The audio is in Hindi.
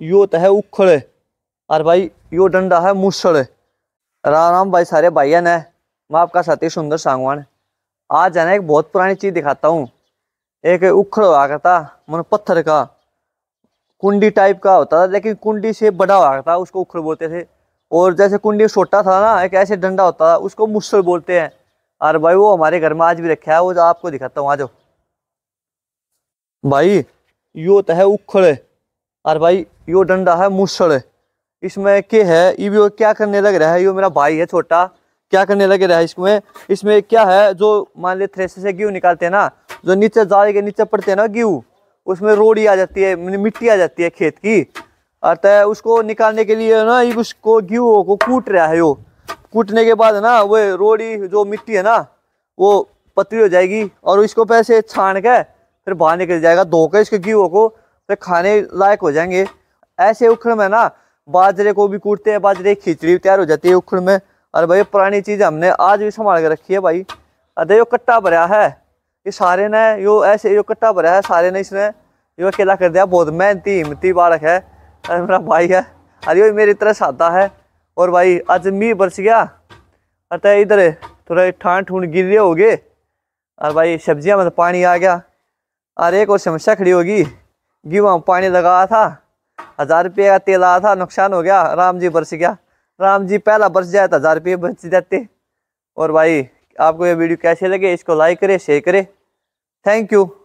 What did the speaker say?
यो तो है उखड़ और भाई यो डंडा है मुसड़ राम राम भाई सारे भाइयन है मैं आपका साथी सुंदर सांगवान आज है ना एक बहुत पुरानी चीज़ दिखाता हूँ एक उखड़ हुआ करता मन पत्थर का कुंडी टाइप का होता था लेकिन कुंडी से बड़ा हुआ करता उसको उखड़ बोलते थे और जैसे कुंडी छोटा था ना एक ऐसे डंडा होता था उसको मुसल बोलते हैं और भाई वो हमारे घर में आज भी रखा है वो आपको दिखाता हूँ आज भाई यो तो है उखड़ और भाई यो डंडा है मूसड़ इसमें के है ये क्या करने लग रहा है यो मेरा भाई है छोटा क्या करने लग रहा है इसमें इसमें क्या है जो मान लिया थ्रेसर से गेहूँ निकालते हैं ना जो नीचे जाले के नीचे पड़ते हैं ना गेहूँ उसमें रोड़ी आ जाती है मिट्टी आ जाती है खेत की अतः उसको निकालने के लिए ना ये उसको गेहूँ को कूट रहा है यो कूटने के बाद ना वो रोड़ी जो मिट्टी है ना वो पतली हो जाएगी और इसको पैसे छान के फिर बाहर निकल जाएगा धोकर इसके गेहूँ को फिर खाने लायक हो जाएंगे ऐसे उखड़ में ना बाजरे को भी कूटते हैं बाजरे की खिचड़ी भी तैयार हो जाती है उखड़ में और भाई पुरानी चीज़ हमने आज भी संभाल के रखी है भाई अरे यो कट्टा भरा है ये सारे ने यो ऐसे यो कट्टा भरा है सारे ने इसने यो अकेला कर दिया बहुत मेहनती हिम्मती बालक है अरे मेरा भाई है अरे मेरी तरह सादा है और भाई आज मी बरस गया अरे तो इधर थोड़ा ठान ठून गिर रहे हो गए अरे भाई सब्जियाँ में तो पानी आ गया अरे एक और समस्या खड़ी होगी गेहूँ पानी लगा था हज़ार रुपये का तेल आया था नुकसान हो गया राम जी बरस गया राम जी पहला बरस जाए तो हज़ार रुपये बच जाते और भाई आपको ये वीडियो कैसे लगे इसको लाइक करे शेयर करे थैंक यू